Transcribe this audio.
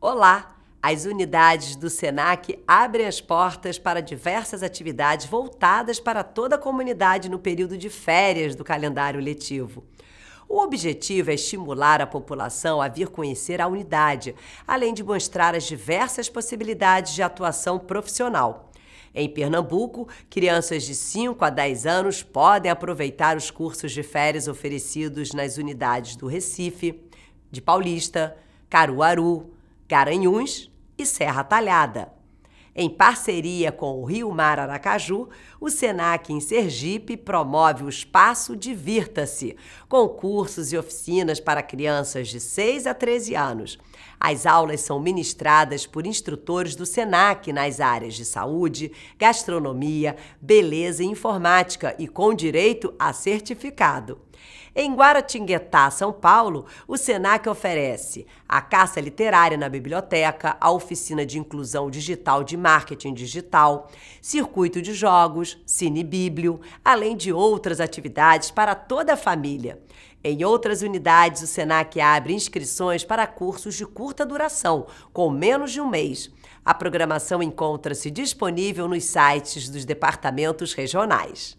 Olá! As unidades do SENAC abrem as portas para diversas atividades voltadas para toda a comunidade no período de férias do calendário letivo. O objetivo é estimular a população a vir conhecer a unidade, além de mostrar as diversas possibilidades de atuação profissional. Em Pernambuco, crianças de 5 a 10 anos podem aproveitar os cursos de férias oferecidos nas unidades do Recife, de Paulista, Caruaru, Garanhuns e Serra Talhada. Em parceria com o Rio Mar Aracaju, o SENAC em Sergipe promove o espaço Divirta-se, com cursos e oficinas para crianças de 6 a 13 anos. As aulas são ministradas por instrutores do SENAC nas áreas de saúde, gastronomia, beleza e informática e com direito a certificado. Em Guaratinguetá, São Paulo, o SENAC oferece a caça literária na biblioteca, a oficina de inclusão digital de marketing digital, circuito de jogos, cinebíblio, além de outras atividades para toda a família. Em outras unidades, o SENAC abre inscrições para cursos de curta duração, com menos de um mês. A programação encontra-se disponível nos sites dos departamentos regionais.